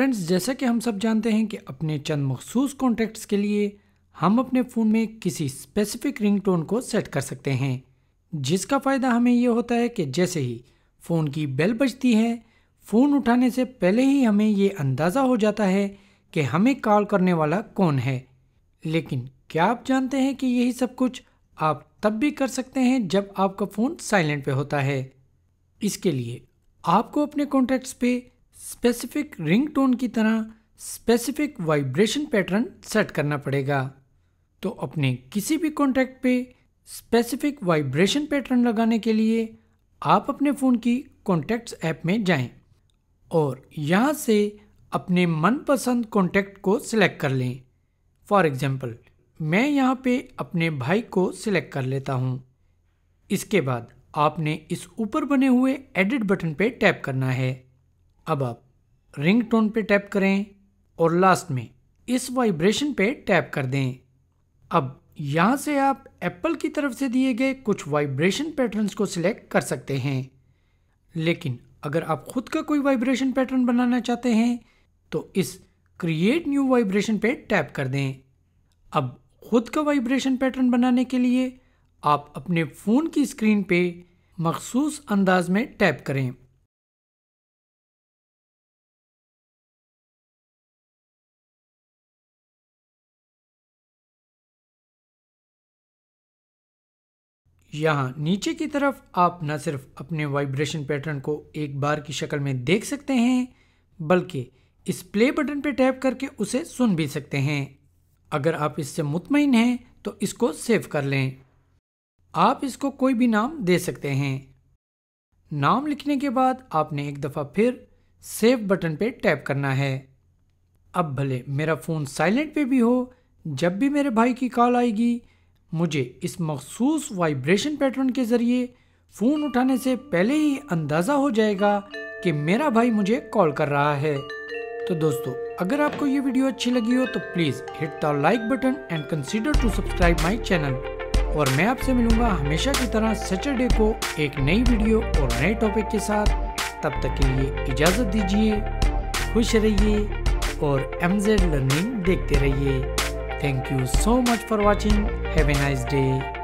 Friends जैसा कि हम सब जानते हैं कि अपने चंद मखसूस कॉन्टैक्ट्स के लिए हम अपने फ़ोन में किसी स्पेसिफिक रिंगटोन को सेट कर सकते हैं जिसका फ़ायदा हमें यह होता है कि जैसे ही फ़ोन की बेल बजती है फ़ोन उठाने से पहले ही हमें ये अंदाज़ा हो जाता है कि हमें कॉल करने वाला कौन है लेकिन क्या आप जानते हैं कि यही सब कुछ आप तब भी कर सकते हैं जब आपका फ़ोन साइलेंट पे होता है इसके लिए आपको अपने कॉन्टैक्ट्स पे स्पेसिफिक रिंगटोन की तरह स्पेसिफिक वाइब्रेशन पैटर्न सेट करना पड़ेगा तो अपने किसी भी कॉन्टैक्ट पे स्पेसिफिक वाइब्रेशन पैटर्न लगाने के लिए आप अपने फ़ोन की कॉन्टैक्ट्स ऐप में जाएं और यहाँ से अपने मनपसंद कॉन्टैक्ट को सिलेक्ट कर लें फॉर एग्ज़ाम्पल मैं यहाँ पे अपने भाई को सिलेक्ट कर लेता हूँ इसके बाद आपने इस ऊपर बने हुए एडिट बटन पे टैप करना है अब आप रिंग टोन पर टैप करें और लास्ट में इस वाइब्रेशन पे टैप कर दें अब यहाँ से आप एप्पल की तरफ से दिए गए कुछ वाइब्रेशन पैटर्न्स को सिलेक्ट कर सकते हैं लेकिन अगर आप खुद का कोई वाइब्रेशन पैटर्न बनाना चाहते हैं तो इस क्रिएट न्यू वाइब्रेशन पे टैप कर दें अब खुद का वाइब्रेशन पैटर्न बनाने के लिए आप अपने फ़ोन की स्क्रीन पे मखसूस अंदाज में टैप करें यहाँ नीचे की तरफ आप न सिर्फ अपने वाइब्रेशन पैटर्न को एक बार की शक्ल में देख सकते हैं बल्कि इस प्ले बटन पर टैप करके उसे सुन भी सकते हैं अगर आप इससे मुतमिन हैं तो इसको सेव कर लें आप इसको कोई भी नाम दे सकते हैं नाम लिखने के बाद आपने एक दफ़ा फिर सेव बटन पर टैप करना है अब भले मेरा फ़ोन साइलेंट पे भी हो जब भी मेरे भाई की कॉल आएगी मुझे इस मखसूस वाइब्रेशन पैटर्न के ज़रिए फ़ोन उठाने से पहले ही अंदाज़ा हो जाएगा कि मेरा भाई मुझे कॉल कर रहा है तो दोस्तों अगर आपको ये वीडियो अच्छी लगी हो तो please hit the like button and consider to subscribe my channel और मैं आपसे मिलूंगा हमेशा की तरह सैटरडे को एक नई वीडियो और नए टॉपिक के साथ तब तक के लिए इजाज़त दीजिए खुश रहिए और एम लर्निंग देखते रहिए Thank you so much for watching. Have a nice day.